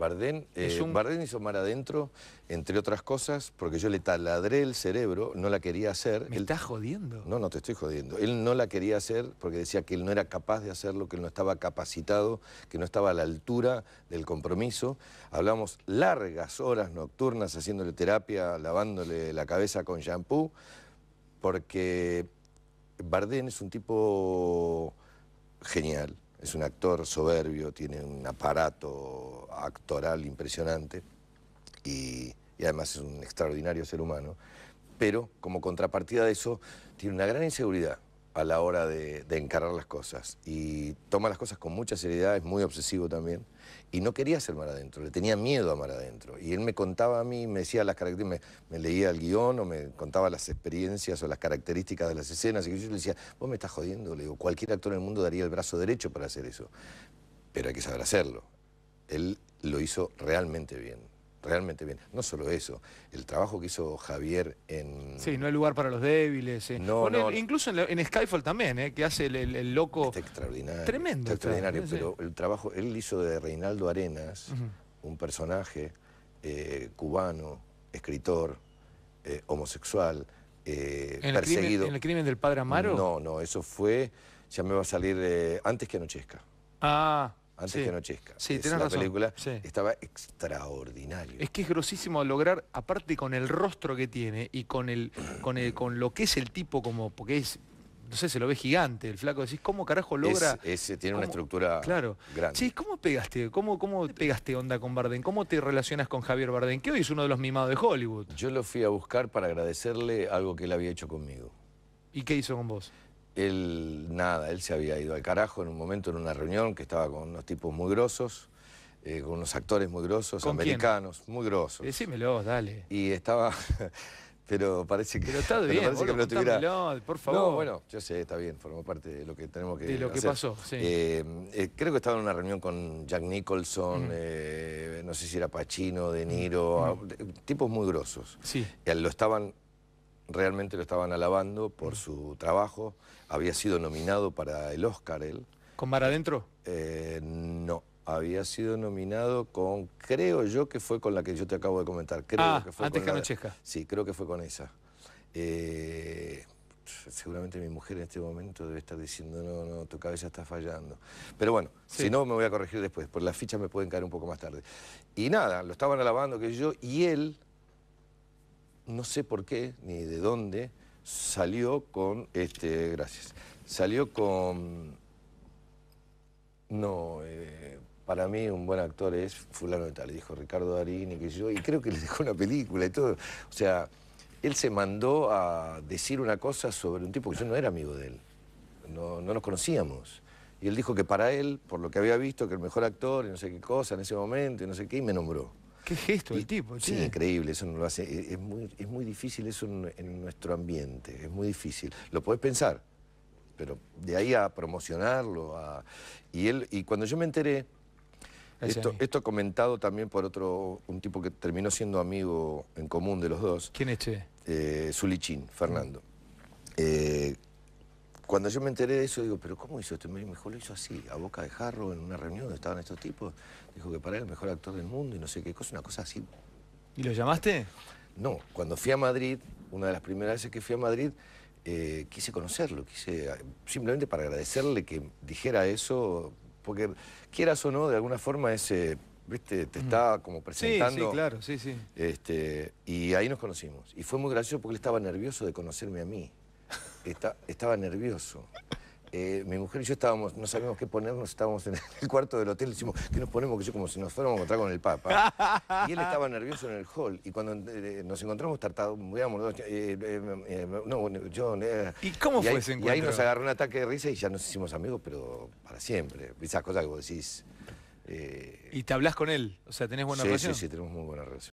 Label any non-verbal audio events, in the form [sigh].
Eh, Bardén, hizo Mar Adentro, entre otras cosas, porque yo le taladré el cerebro, no la quería hacer. él... estás jodiendo? No, no te estoy jodiendo. Él no la quería hacer porque decía que él no era capaz de hacerlo, que él no estaba capacitado, que no estaba a la altura del compromiso. Hablamos largas horas nocturnas haciéndole terapia, lavándole la cabeza con shampoo, porque Bardén es un tipo genial, es un actor soberbio, tiene un aparato actoral impresionante y, además es un extraordinario ser humano. Pero como contrapartida de eso, tiene una gran inseguridad a la hora de, encarar las cosas. Y toma las cosas con mucha seriedad, es muy obsesivo también. Y no quería ser Maradentro, adentro, le tenía miedo a mar adentro. Y él me contaba a mí, me decía las características, me, leía el guión o me contaba las experiencias o las características de las escenas. Y yo le decía, vos me estás jodiendo. Le digo, cualquier actor en el mundo daría el brazo derecho para hacer eso. Pero hay que saber hacerlo. Él lo hizo realmente bien realmente bien. No solo eso, el trabajo que hizo Javier en... Sí, no hay lugar para los débiles. Eh. incluso en, Skyfall también, eh, que hace el, loco... Está extraordinario. Tremendo. extraordinario, pero el trabajo, él hizo de Reinaldo Arenas, un personaje eh, cubano, escritor, homosexual, ¿En perseguido. ¿En el crimen del padre Amaro? No, no, eso fue, ya me va a salir antes que anochezca. Ah, antes que anochezca. Sí, tenés película estaba extraordinario. Es que es grosísimo lograr, aparte con el rostro que tiene y con el, con con lo que es el tipo como, porque es, no sé, se lo ve gigante, el flaco, decís, ¿cómo carajo logra? tiene una estructura claro. grande. Sí, ¿cómo pegaste? ¿Cómo, ¿Cómo pegaste onda con Bardem? ¿Cómo te relacionas con Javier Bardem? Que hoy es uno de los mimados de Hollywood. Yo lo fui a buscar para agradecerle algo que él había hecho conmigo. ¿Y qué hizo con vos? él nada, él se había ido al carajo en un momento en una reunión que estaba con unos tipos muy grosos, eh, con unos actores muy grosos, americanos, muy grosos. Decímelo, dale. Y estaba... [laughs] pero parece que... Pero está bien, por favor. bueno, yo sé, está bien, formó parte de lo que tenemos que De lo que pasó, sí. Eh, eh, creo que estaba en una reunión con Jack Nicholson, mm. no sé si era Pachino, De mm. Niro, mm. Ah, tipos muy grosos. Sí. lo estaban realmente lo estaban alabando por su trabajo. Había sido nominado para el Oscar él. ¿Con Mar Adentro? Eh, no, había sido nominado con, creo yo que fue con la que yo te acabo de comentar. Creo ah, que fue antes con que anochezca. sí, creo que fue con esa. Eh, seguramente mi mujer en este momento debe estar diciendo, no, no, tu cabeza está fallando. Pero bueno, si no, me voy a corregir después, por las fichas me pueden caer un poco más tarde. Y nada, lo estaban alabando que yo, y él no sé por qué ni de dónde, salió con, este, gracias, salió con, no, eh, para mí un buen actor es fulano de tal, dijo Ricardo Darín y que yo, y creo que le dejó una película y todo. O sea, él se mandó a decir una cosa sobre un tipo que yo no era amigo de él, no, no nos conocíamos. Y él dijo que para él, por lo que había visto, que el mejor actor y no sé qué cosa en ese momento y no sé qué, y me nombró. Qué gesto el tipo, Sí, increíble, eso no lo hace. E-, es muy, difícil eso en, nuestro ambiente, es muy difícil. Lo podés pensar, pero de ahí a promocionarlo, y él, y cuando yo me enteré, esto, esto, comentado también por otro, un tipo que terminó siendo amigo en común de los dos. ¿Quién es Che? Eh, Zulichín, Fernando. Eh, cuando yo me enteré de eso, digo, pero ¿cómo hizo esto? mejor me lo hizo así, a boca de jarro, en una reunión donde estaban estos tipos. Dijo que para él el mejor actor del mundo y no sé qué cosa, una cosa así. ¿Y lo llamaste? No, cuando fui a Madrid, una de las primeras veces que fui a Madrid, eh, quise conocerlo, quise simplemente para agradecerle que dijera eso, porque quieras o no, de alguna forma ese... ¿Viste? Te mm. está como presentando. Sí, sí, claro, sí, sí. Este, y ahí nos conocimos. Y fue muy gracioso porque él estaba nervioso de conocerme a mí estaba nervioso. Eh, mi mujer y yo estábamos, no sabíamos qué ponernos, estábamos en el cuarto del hotel, y decimos, ¿qué nos ponemos? Que yo como si nos fuéramos a encontrar con el Papa. Y él estaba nervioso en el hall. Y cuando eh, nos encontramos tartado eh, eh, no, yo... ¿Y cómo fue ahí, ese Y ahí nos agarró un ataque de risa y ya nos hicimos amigos, pero para siempre. Esas cosas que vos decís... ¿Y te hablas con él? O sea, ¿tenés buena relación? Sí, sí, tenemos muy buena relación.